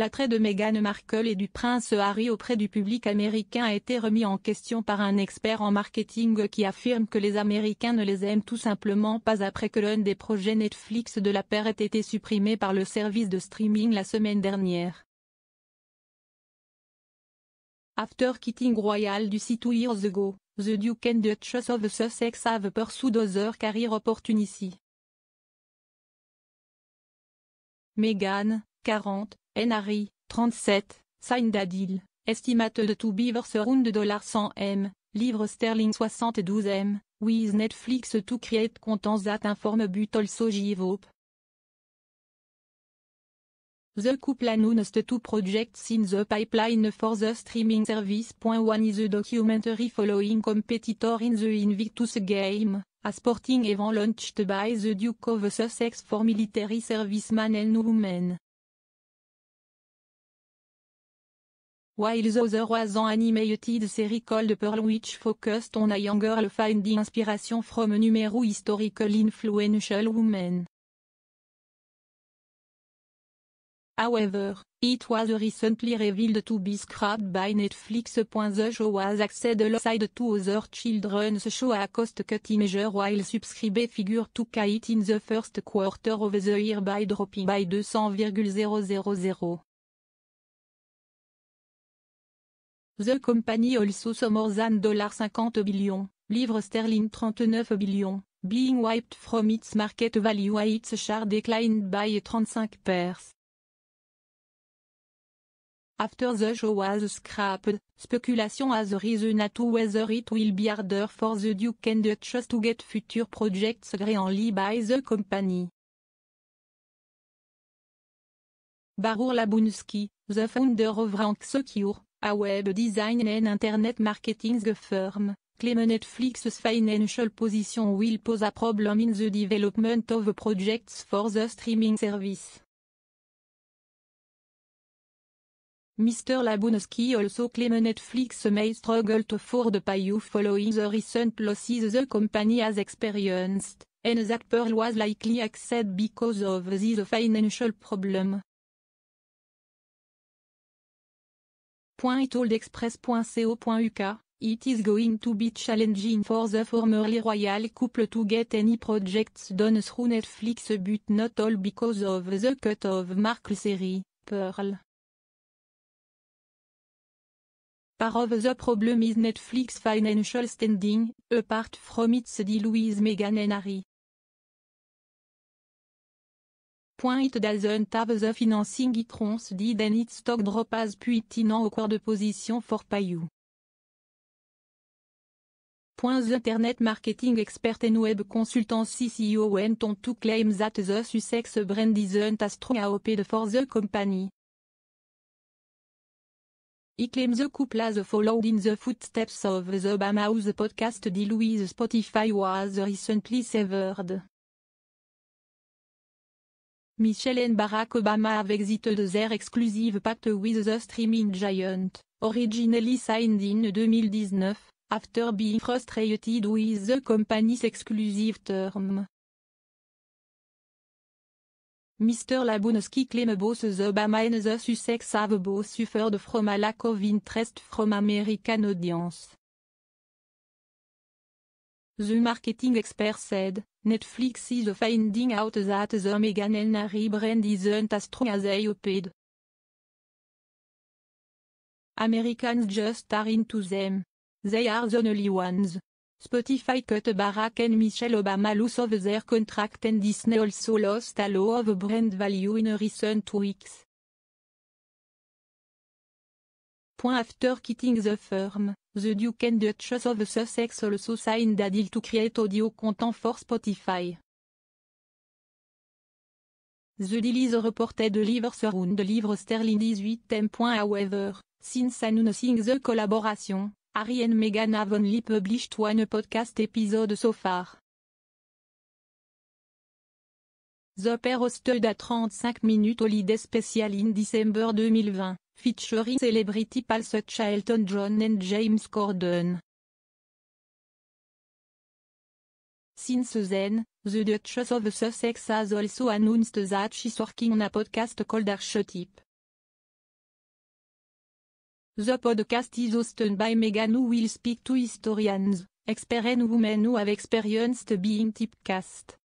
L'attrait de Meghan Markle et du prince Harry auprès du public américain a été remis en question par un expert en marketing qui affirme que les Américains ne les aiment tout simplement pas après que l'un des projets Netflix de la paire ait été supprimé par le service de streaming la semaine dernière. After quitting Royal du site two years ago, the Duke and Duchess of Sussex have pursued other career opportunities. Meghan, 40, Henari, 37, signed a deal, estimated to be worth around $100 m, livre sterling 72 m, with Netflix to create content that inform but also give The couple announced two projects in the pipeline for the streaming service. One is a documentary following competitor in the Invictus game, a sporting event launched by the Duke of Sussex for military servicemen and women. While the was an animated series called Pearl which focused on a young girl finding inspiration from numerous historical influential women. However, it was recently revealed to be scrapped by Netflix. The show was accessed alongside two other children's show a cost-cutting measure while subscribe figure took it in the first quarter of the year by dropping by 200,000. The company also some more than $50 billion, livre sterling 39 billion, being wiped from its market value as its share declined by 35%. After the show was scrapped, speculation has risen as to whether it will be harder for the Duke and Trust to get future projects granted by the company. Barour Labunski, the founder of Rank Secure, A web design and internet marketing the firm, Clem Netflix's financial position will pose a problem in the development of projects for the streaming service. Mr. Labunowski also claimed Netflix may struggle to afford payoff following the recent losses the company has experienced, and that Pearl was likely axed because of these financial problem. .itoldexpress.co.uk, it is going to be challenging for the formerly royal couple to get any projects done through Netflix but not all because of the cut of Mark series, Pearl. Part of the problem is Netflix financial standing, apart from its deal with Meghan and Harry. Point it doesn't have the financing it runs did and its stock drop as put in an awkward position for payou. Point the Internet marketing expert and web consultant CCO went on to claim that the Sussex brand isn't a strong AOP for the company. He claims the couple has followed in the footsteps of the Bama House podcast deal Louise Spotify was recently severed. Michelle and Barack Obama have exited their exclusive pact with the streaming giant, originally signed in 2019, after being frustrated with the company's exclusive term. Mr. Labonski claims both Obama and the Sussex have both suffered from a lack of interest from American audience. The marketing expert said, Netflix is finding out that the Megan El Nari brand isn't as strong as they hoped. Americans just are into them. They are the only ones. Spotify cut Barack and Michelle Obama loose of their contract and Disney also lost a lot of brand value in recent weeks. After quitting the firm, the Duke and Duchess of Sussex also signed a deal to create audio content for Spotify. The deal is reported round around livre sterling 18 However, since announcing the collaboration, Ariane and Meghan have only published one podcast episode so far. The pair hosted a 35 minute holiday special in December 2020, featuring celebrity pals such as Elton John and James Corden. Since then, the Duchess of Sussex has also announced that she's working on a podcast called Archetype. The podcast is hosted by Megan who will speak to historians, and women who have experienced being typecast.